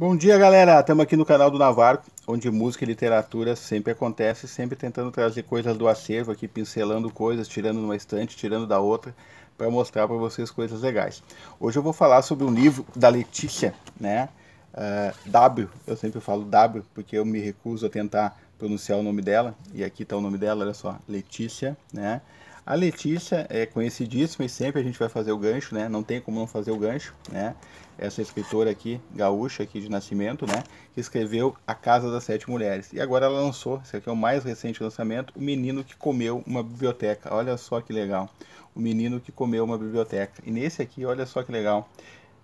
Bom dia, galera! Estamos aqui no canal do Navarro, onde música e literatura sempre acontece, sempre tentando trazer coisas do acervo aqui, pincelando coisas, tirando numa estante, tirando da outra, para mostrar para vocês coisas legais. Hoje eu vou falar sobre um livro da Letícia, né? Uh, w, eu sempre falo W, porque eu me recuso a tentar pronunciar o nome dela, e aqui está o nome dela, olha só, Letícia, né? A Letícia é conhecidíssima e sempre a gente vai fazer o gancho, né? Não tem como não fazer o gancho, né? Essa escritora aqui, gaúcha aqui de nascimento, né? Que escreveu A Casa das Sete Mulheres. E agora ela lançou, esse aqui é o mais recente lançamento, O Menino que Comeu uma Biblioteca. Olha só que legal. O Menino que Comeu uma Biblioteca. E nesse aqui, olha só que legal.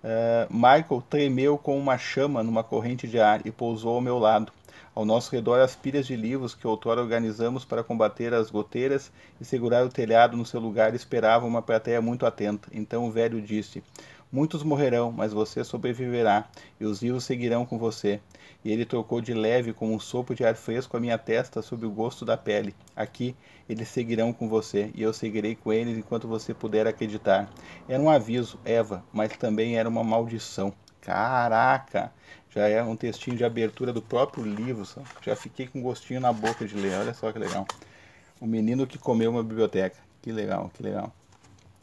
Uh, Michael tremeu com uma chama numa corrente de ar e pousou ao meu lado. Ao nosso redor, as pilhas de livros que outrora organizamos para combater as goteiras e segurar o telhado no seu lugar esperavam uma plateia muito atenta. Então o velho disse: Muitos morrerão, mas você sobreviverá, e os vivos seguirão com você. E ele tocou de leve com um sopro de ar fresco a minha testa sob o gosto da pele. Aqui, eles seguirão com você, e eu seguirei com eles enquanto você puder acreditar. Era um aviso, Eva, mas também era uma maldição. Caraca! Já é um textinho de abertura do próprio livro. Só. Já fiquei com gostinho na boca de ler. Olha só que legal. O menino que comeu uma biblioteca. Que legal, que legal.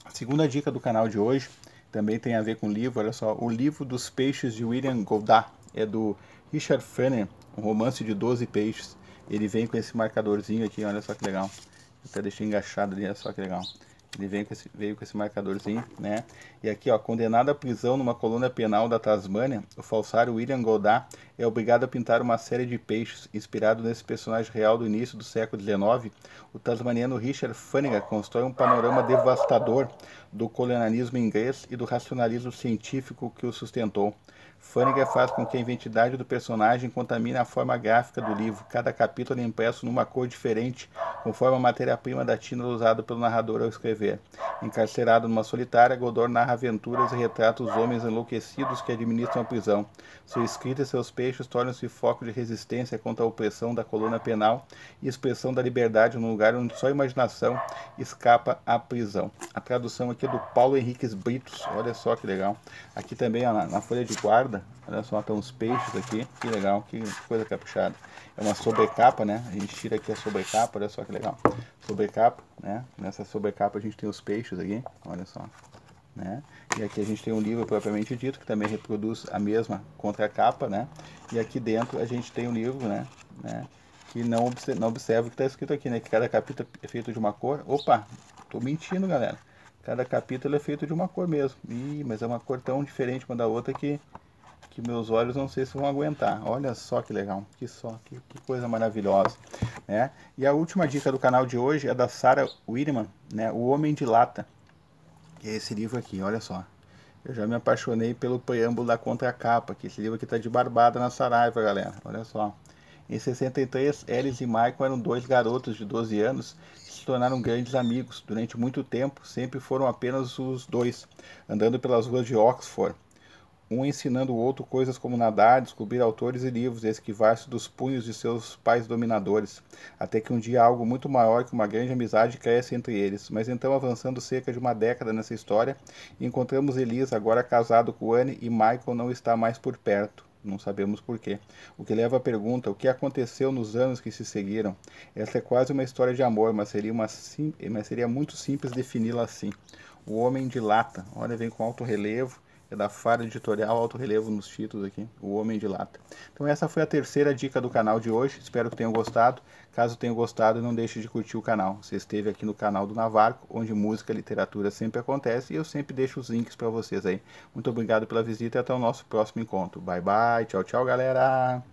A segunda dica do canal de hoje também tem a ver com o livro. Olha só, o livro dos peixes de William Goddard. é do Richard Fanner, um romance de 12 peixes. Ele vem com esse marcadorzinho aqui, olha só que legal. Até deixei engaixado ali, olha só que legal. Ele veio com, esse, veio com esse marcadorzinho, né? E aqui, ó, condenado à prisão numa colônia penal da Tasmânia, o falsário William Goddard é obrigado a pintar uma série de peixes. Inspirado nesse personagem real do início do século XIX, o tasmaniano Richard Fanninga constrói um panorama devastador do colonialismo inglês e do racionalismo científico que o sustentou. Fanninga faz com que a identidade do personagem contamine a forma gráfica do livro. Cada capítulo é impresso numa cor diferente, conforme a matéria-prima da Tina usada pelo narrador ao escrever. Encarcerado numa solitária, Godor narra aventuras e retrata os homens enlouquecidos que administram a prisão. Sua escrita e seus peixes tornam-se foco de resistência contra a opressão da coluna penal e expressão da liberdade num lugar onde só a imaginação escapa à prisão. A tradução aqui é do Paulo Henriques Britos, olha só que legal. Aqui também, ó, na folha de guarda, olha só, tem tá uns peixes aqui, que legal, que coisa caprichada. É uma sobrecapa, né? A gente tira aqui a sobrecapa, olha só que legal. Sobrecapa né? Nessa sobrecapa a gente tem os peixes aqui, olha só. Né? E aqui a gente tem um livro propriamente dito, que também reproduz a mesma contracapa, né? E aqui dentro a gente tem um livro, né? né? Que não observa, não observa o que está escrito aqui, né? Que cada capítulo é feito de uma cor. Opa, tô mentindo, galera. Cada capítulo é feito de uma cor mesmo. Ih, mas é uma cor tão diferente uma da outra que que meus olhos não sei se vão aguentar. Olha só que legal, que só, que, que coisa maravilhosa, né? E a última dica do canal de hoje é da Sarah Whitman, né? O Homem de Lata, que é esse livro aqui, olha só. Eu já me apaixonei pelo preâmbulo da contracapa, que esse livro aqui tá de barbada na Saraiva, galera, olha só. Em 63, Ellis e Michael eram dois garotos de 12 anos que se tornaram grandes amigos. Durante muito tempo, sempre foram apenas os dois, andando pelas ruas de Oxford um ensinando o outro coisas como nadar, descobrir autores e livros, esquivar-se dos punhos de seus pais dominadores, até que um dia algo muito maior que uma grande amizade cresce entre eles. Mas então, avançando cerca de uma década nessa história, encontramos Elias agora casado com Anne e Michael não está mais por perto. Não sabemos porquê. O que leva à pergunta: o que aconteceu nos anos que se seguiram? essa é quase uma história de amor, mas seria, uma sim... mas seria muito simples defini-la assim. O homem de lata olha, vem com alto relevo é da Faro Editorial, alto relevo nos títulos aqui, O Homem de Lata. Então essa foi a terceira dica do canal de hoje, espero que tenham gostado. Caso tenham gostado, não deixe de curtir o canal. Você esteve aqui no canal do Navarco, onde música e literatura sempre acontece, e eu sempre deixo os links para vocês aí. Muito obrigado pela visita e até o nosso próximo encontro. Bye bye, tchau, tchau, galera!